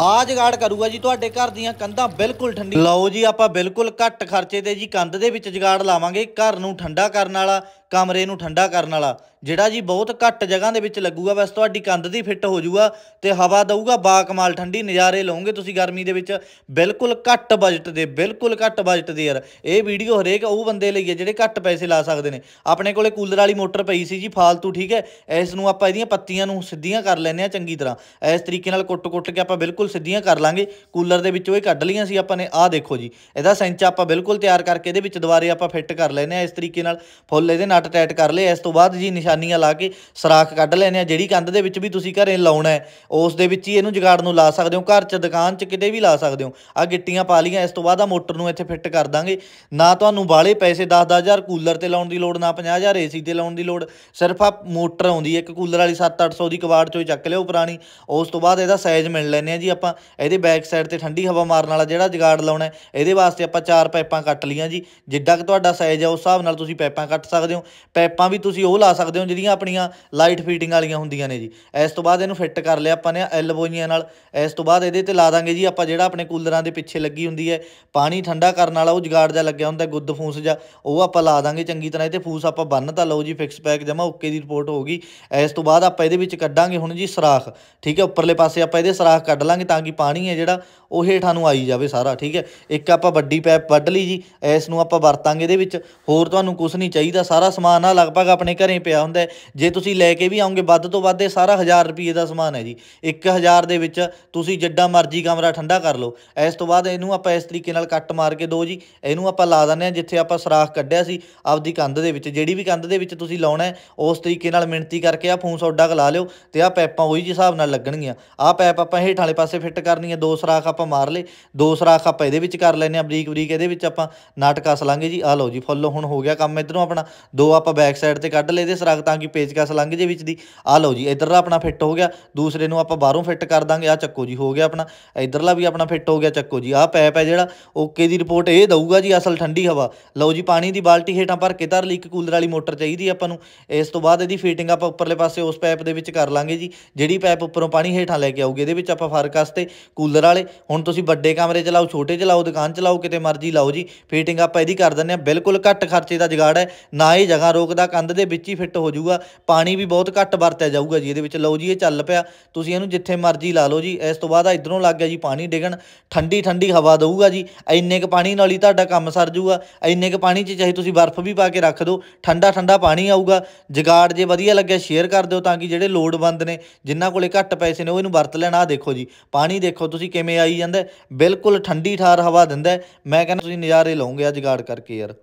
ਆ ਜਗਾੜ ਕਰੂਗਾ ਜੀ ਤੁਹਾਡੇ ਘਰ ਦੀਆਂ ਕੰਧਾਂ ਬਿਲਕੁਲ ਠੰਡੀ ਲਓ ਜੀ ਆਪਾਂ ਬਿਲਕੁਲ ਘੱਟ ਖਰਚੇ ਤੇ ਜੀ ਕੰਧ ਦੇ ਵਿੱਚ ਜਗਾੜ ਲਾਵਾਂਗੇ ਘਰ ਨੂੰ ਠੰਡਾ ਕਰਨ ਵਾਲਾ ਕਮਰੇ ਨੂੰ ਠੰਡਾ ਕਰਨ ਵਾਲਾ ਜਿਹੜਾ ਜੀ ਬਹੁਤ ਘੱਟ ਜਗ੍ਹਾ ਦੇ ਵਿੱਚ ਲੱਗੂਗਾ ਬਸ ਤੁਹਾਡੀ ਕੰਧ ਦੀ ਫਿੱਟ ਹੋ ਜਾਊਗਾ ਤੇ ਹਵਾ ਦਊਗਾ ਬਾ ਕਮਾਲ ਠੰਡੀ ਨਜ਼ਾਰੇ ਲਓਗੇ ਤੁਸੀਂ ਗਰਮੀ ਦੇ ਵਿੱਚ ਬਿਲਕੁਲ ਘੱਟ ਬਜਟ ਦੇ ਬਿਲਕੁਲ ਘੱਟ ਬਜਟ ਦੇ ਯਾਰ ਇਹ ਵੀਡੀਓ ਹਰੇਕ ਉਹ ਬੰਦੇ ਲਈ ਹੈ ਜਿਹੜੇ ਘੱਟ ਪੈਸੇ ਲਾ ਸਕਦੇ ਨੇ ਆਪਣੇ ਕੋਲੇ ਕੂਲਰ ਵਾਲੀ ਮੋਟਰ ਪਈ ਸੀ ਜੀ ਫਾਲਤੂ ਠੀਕ ਹੈ ਇਸ ਨੂੰ ਆਪਾਂ ਇਹਦੀਆਂ ਪੱਤੀਆਂ ਨੂੰ ਸਿੱਧੀਆਂ ਕਰ ਲੈਨੇ ਆ ਚੰਗੀ ਤਰ੍ਹਾਂ ਇਸ ਤਰੀਕੇ ਨਾਲ ਕੁੱਟ-ਕੁੱਟ ਕੇ ਆਪਾਂ ਬਿਲਕੁਲ ਸਿੱਧੀਆਂ ਕਰ ਲਾਂਗੇ ਕੂਲਰ ਦੇ ਵਿੱਚੋਂ ਇਹ ਕੱਢ ਲੀਆਂ ਸੀ ਆਪਾਂ ਨੇ ਆਹ ਦੇਖੋ ਜੀ ਇਹਦਾ ਸੈਂਚ ਆਪਾਂ ਬਿਲਕੁਲ ਤਿਆਰ ਕਰਕੇ ਇਹਦੇ ਵਿੱਚ ਦੁਬਾਰੇ ਆਪਾਂ ਫਿੱਟ ਕਰ ਲੈਨੇ ਆ ਇਸ ਤਰੀਕੇ ਨਾਲ ਫੁੱਲ ਇਹਦੇ ਨਟ ਟਾਈਟ ਕਰ ਲਏ ਇਸ ਤੋਂ ਬਾਅਦ ਜੀ ਨਿਸ਼ਾਨੀਆਂ ਲਾ ਕੇ ਸਰਾਖ ਕੱਢ ਲੈਣੇ ਆ ਜਿਹੜੀ ਕੰਧ ਦੇ ਵਿੱਚ ਵੀ ਤੁਸੀਂ ਘਰੇ ਲਾਉਣਾ ਹੈ ਉਸ ਦੇ ਵਿੱਚ ਹੀ ਇਹਨੂੰ ਜਗਾੜ ਨੂੰ ਲਾ ਸਕਦੇ ਹੋ ਘਰ 'ਚ ਦੁਕਾਨ 'ਚ ਕਿਤੇ ਵੀ ਲਾ ਸਕਦੇ ਹੋ ਆ ਗਿੱਟੀਆਂ ਪਾ ਲੀਆਂ ਇਸ ਤੋਂ ਬਾਅਦ ਆ ਮੋਟਰ ਨੂੰ ਇੱਥੇ ਫਿੱਟ ਕਰ ਦਾਂਗੇ ਨਾ ਤੁਹਾਨੂੰ ਬਾਲੇ ਪੈਸੇ 10-10000 ਕੂਲਰ ਤੇ ਲਾਉਣ ਦੀ ਲੋੜ ਨਾ 50000 ਏਸੀ ਤੇ ਲਾਉਣ ਦੀ ਲੋੜ ਸਿਰਫ ਆ ਮੋਟਰ ਆਉਂਦੀ ਹੈ ਇੱਕ ਕੂਲਰ ਵਾਲੀ 7-800 ਦੀ ਕਵਾੜ 'ਚੋਂ ਚੱਕ ਲਿਓ ਪੁਰਾਣੀ ਉਸ ਤੋਂ ਬਾਅਦ ਇਹਦਾ ਸਾਈਜ਼ ਮਿਲ ਲੈਣੇ ਆ ਜੀ ਆਪਾਂ ਇਹਦੇ ਬੈਕ ਸਾਈਡ ਤੇ ਠੰਡੀ ਹਵਾ ਮਾਰਨ ਵਾਲਾ ਜਿਹੜਾ ਜਗਾੜ ਲਾਉਣਾ ਇਹਦੇ ਵਾਸਤੇ ਆਪਾਂ ਚਾਰ ਪਾਈਪਾਂ ਕੱਟ ਲੀਆਂ ਜੀ ਜਿੱਡਾ ਕਿ ਤੁਹਾਡਾ ਸਾਈਜ਼ ਹੈ ਉਸ ਹਿਸਾਬ ਨਾਲ ਤੁਸੀਂ ਪਾਈਪਾਂ ਕੱਟ ਸਕਦੇ ਹੋ ਪਾਈਪਾਂ ਵੀ ਤੁਸੀਂ ਉਹ ਲਾ ਸਕਦੇ ਸਕਦੇ ਹੋ ਜਿਹੜੀਆਂ ਆਪਣੀਆਂ ਲਾਈਟ ਫੀਟਿੰਗ ਵਾਲੀਆਂ ਹੁੰਦੀਆਂ ਨੇ ਜੀ ਇਸ ਤੋਂ ਬਾਅਦ ਇਹਨੂੰ ਫਿੱਟ ਕਰ ਲਿਆ ਆਪਾਂ ਨੇ ਐਲਬੋਈਆਂ ਨਾਲ ਇਸ ਤੋਂ ਬਾਅਦ ਇਹਦੇ ਤੇ ਲਾ ਦਾਂਗੇ ਜੀ ਆਪਾਂ ਜਿਹੜਾ ਆਪਣੇ ਕੂਲਰਾਂ ਦੇ ਪਿੱਛੇ ਲੱਗੀ ਹੁੰਦੀ ਹੈ ਪਾਣੀ ਠੰਡਾ ਕਰਨ ਵਾਲਾ ਉਹ ਜਗਾੜ ਜਾ ਲੱਗਿਆ ਹੁੰਦਾ ਗੁੱਦ ਫੂਸ ਜਾਂ ਉਹ ਆਪਾਂ ਲਾ ਦਾਂਗੇ ਚੰਗੀ ਤਰ੍ਹਾਂ ਇਹਤੇ ਤੇ ਫੂਸ ਆਪਾਂ ਬੰਨ ਤਾਂ ਲਓ ਜੀ ਫਿਕਸ ਪੈਕ ਜਮਾ ਓਕੇ ਦੀ ਰਿਪੋਰਟ ਹੋ ਗਈ ਇਸ ਤੋਂ ਬਾਅਦ ਆਪਾਂ ਇਹਦੇ ਵਿੱਚ ਕੱਢਾਂਗੇ ਹੁਣ ਜੀ ਸਰਾਖ ਠੀਕ ਹੈ ਉੱਪਰਲੇ ਪਾਸੇ ਆਪਾਂ ਇਹਦੇ ਸਰਾਖ ਕੱਢ ਲਾਂਗੇ ਤਾਂ ਕਿ ਪਾਣੀ ਹੈ ਜਿਹੜਾ ਉਹ ਹੇਠਾਂ ਨੂੰ ਆਈ ਜਾਵੇ ਸਾਰਾ ਠੀਕ ਹੈ ਇੱਕ ਆਪਾਂ ਵੱਡੀ ਪੈਪ ਵੱਢ ਲਈ ਜੀ ਇਸ ਨੂੰ ਆਪਾਂ ਵਰਤਾਂਗੇ ਇਹਦੇ ਵਿੱਚ ਹੋਰ ਤੁਹਾਨੂੰ ਕੁਝ ਨਹੀਂ ਚਾਹੀਦਾ ਸਾਰਾ ਸਮਾਨ ਆ ਲਗਭਗ ਆਪਣੇ ਘਰੇ ਪਿਆ ਹੁੰਦਾ ਜੇ ਤੁਸੀਂ ਲੈ ਕੇ ਵੀ ਆਉਂਗੇ ਵੱਧ ਤੋਂ ਵੱਧ ਇਹ ਸਾਰਾ 1000 ਰੁਪਏ ਦਾ ਸਮਾਨ ਹੈ ਜੀ 1000 ਦੇ ਵਿੱਚ ਤੁਸੀਂ ਜਿੱਡਾ ਮਰਜ਼ੀ ਕਮਰਾ ਠੰਡਾ ਕਰ ਲਓ ਇਸ ਤੋਂ ਬਾਅਦ ਇਹਨੂੰ ਆਪਾਂ ਇਸ ਤਰੀਕੇ ਨਾਲ ਕੱਟ ਮਾਰ ਕੇ ਦੋ ਜੀ ਇਹਨੂੰ ਆਪਾਂ ਲਾ ਦਿੰਦੇ ਆ ਜਿੱਥੇ ਆਪਾਂ ਸਰਾਖ ਕੱਢਿਆ ਸੀ ਆਪਦੀ ਕੰਧ ਦੇ ਵਿੱਚ ਜਿਹੜੀ ਵੀ ਕੰਧ ਦੇ ਵਿੱਚ ਤੁਸੀਂ ਲਾਉਣਾ ਉਸ ਤਰੀਕੇ ਨਾਲ ਮਿੰਤੀ ਕਰਕੇ ਆ ਫੂਸ ਸੋਡਾ ਲਾ ਲਿਓ ਤੇ ਆ ਪੈਪਾਂ ਉਹੀ ਜੀ ਹਿਸਾਬ ਨਾਲ ਲੱਗਣਗੀਆਂ ਆ ਪੈਪ ਆਪਾਂ ਇਹ ਵਾਲੇ ਪਾਸੇ ਫਿੱਟ ਕਰਨੀ ਹੈ ਦੋ ਸਰਾਖ ਆਪਾਂ ਮਾਰ ਲੇ ਦੋ ਸਰਾਖ ਆਪਾਂ ਇਹਦੇ ਵਿੱਚ ਕਰ ਲੈਨੇ ਆ ਬਰੀਕ ਬਰੀਕ ਇਹਦੇ ਵਿੱਚ ਆਪਾਂ ਨਾਟਕਾ ਸਲਾਂਗੇ ਜੀ ਆ ਲਓ ਜੀ ਫੁੱਲ ਹੁਣ ਹੋ ਗਿਆ ਕੰਮ ਇਧਰੋਂ ਆਪਣਾ ਦੋ ਆਪਾਂ ਬੈਕ ਸਾਈਡ ਤੇ ਕੱਢ ਲਏ ਇਹਦੇ ਸਰਾਖ ਤੱਕ ਤਾਂ ਕਿ ਪੇਚਕਸ ਲੰਘ ਜੇ ਵਿੱਚ ਦੀ ਆ ਲਓ ਜੀ ਇਧਰਲਾ ਆਪਣਾ ਫਿੱਟ ਹੋ ਗਿਆ ਦੂਸਰੇ ਨੂੰ ਆਪਾਂ ਬਾਹਰੋਂ ਫਿੱਟ ਕਰ ਦਾਂਗੇ ਆ ਚੱਕੋ ਜੀ ਹੋ ਗਿਆ ਆਪਣਾ ਇਧਰਲਾ ਵੀ ਆਪਣਾ ਫਿੱਟ ਹੋ ਗਿਆ ਚੱਕੋ ਜੀ ਆ ਪੈਪ ਹੈ ਜਿਹੜਾ ਓਕੇ ਦੀ ਰਿਪੋਰਟ ਇਹ ਦਊਗਾ ਜੀ ਅਸਲ ਠੰਡੀ ਹਵਾ ਲਓ ਜੀ ਪਾਣੀ ਦੀ ਬਾਲਟੀ ਹੇਠਾਂ ਭਰ ਕੇ ਧਰ ਲਈ ਇੱਕ ਕੂਲਰ ਵਾਲੀ ਮੋਟਰ ਚਾਹੀਦੀ ਆਪਾਂ ਨੂੰ ਇਸ ਤੋਂ ਬਾਅਦ ਇਹਦੀ ਫੀਟਿੰਗ ਆਪਾਂ ਉੱਪਰਲੇ ਪਾਸੇ ਉਸ ਪੈਪ ਦੇ ਵਿੱਚ ਕਰ ਲਾਂਗੇ ਜੀ ਜਿਹੜੀ ਪੈਪ ਉੱਪਰੋਂ ਪਾਣੀ ਹੇਠਾਂ ਲੈ ਕੇ ਆਊਗੀ ਇਹਦੇ ਵਿੱਚ ਆਪਾਂ ਫਰਕ ਆਸਤੇ ਕੂਲਰ ਵਾਲੇ ਹੁਣ ਤੁਸੀਂ ਵੱਡੇ ਕਮਰੇ ਚ ਲਾਓ ਛੋਟੇ ਚ ਲਾਓ ਦੁਕਾਨ ਚ ਲਾਓ ਕਿਤੇ ਮਰਜ਼ੀ ਲਾਓ ਜੀ ਫਿਟਿੰਗ ਆਪਾਂ ਇਹਦੀ ਕਰ ਦਿੰਨੇ ਆ ਬਿਲਕੁਲ ਘੱਟ ਖਰਚੇ ਦਾ ਜਗਾੜ ਹੈ ਨਾ ਇਹ ਜਗ੍ਹਾ ਰੋਕਦਾ ਕੰਧ ਦੇ ਵਿੱਚ ਹੀ ਫਿੱਟ ਹੋ ਹੋ ਜਾਊਗਾ ਪਾਣੀ ਵੀ ਬਹੁਤ ਘੱਟ ਵਰਤਿਆ ਜਾਊਗਾ ਜੀ ਇਹਦੇ ਵਿੱਚ ਲਓ ਜੀ ਇਹ ਚੱਲ ਪਿਆ ਤੁਸੀਂ ਇਹਨੂੰ ਜਿੱਥੇ ਮਰਜ਼ੀ ਲਾ ਲਓ ਜੀ ਇਸ ਤੋਂ ਬਾਅਦ ਆ ਇਧਰੋਂ ਲੱਗ ਗਿਆ ਜੀ ਪਾਣੀ ਡਿਗਣ ਠੰਡੀ ਠੰਡੀ ਹਵਾ ਦਊਗਾ ਜੀ ਇੰਨੇ ਕ ਪਾਣੀ ਨਾਲ ਹੀ ਤੁਹਾਡਾ ਕੰਮ ਸਰ ਜਾਊਗਾ ਇੰਨੇ ਕ ਪਾਣੀ 'ਚ ਚਾਹੇ ਤੁਸੀਂ ਬਰਫ਼ ਵੀ ਪਾ ਕੇ ਰੱਖ ਦਿਓ ਠੰਡਾ ਠੰਡਾ ਪਾਣੀ ਆਊਗਾ ਜਗਾੜ ਜੇ ਵਧੀਆ ਲੱਗਿਆ ਸ਼ੇਅਰ ਕਰ ਦਿਓ ਤਾਂ ਕਿ ਜਿਹੜੇ ਲੋੜਵੰਦ ਨੇ ਜਿਨ੍ਹਾਂ ਕੋਲੇ ਘੱਟ ਪੈਸੇ ਨੇ ਉਹ ਇਹਨੂੰ ਵਰਤ ਲੈਣ ਆ ਦੇਖੋ ਜੀ ਪਾਣੀ ਦੇਖੋ ਤੁਸੀਂ ਕਿਵੇਂ ਆਈ ਜਾਂਦਾ ਬਿਲਕੁਲ ਠੰਡੀ ਠਾਰ ਹਵਾ ਦਿੰਦਾ ਮੈਂ ਕਹਿੰਦਾ ਤੁਸੀਂ ਨਜ਼ਾਰੇ ਲਓਗੇ ਆ ਜਗਾੜ ਕਰਕੇ ਯਾਰ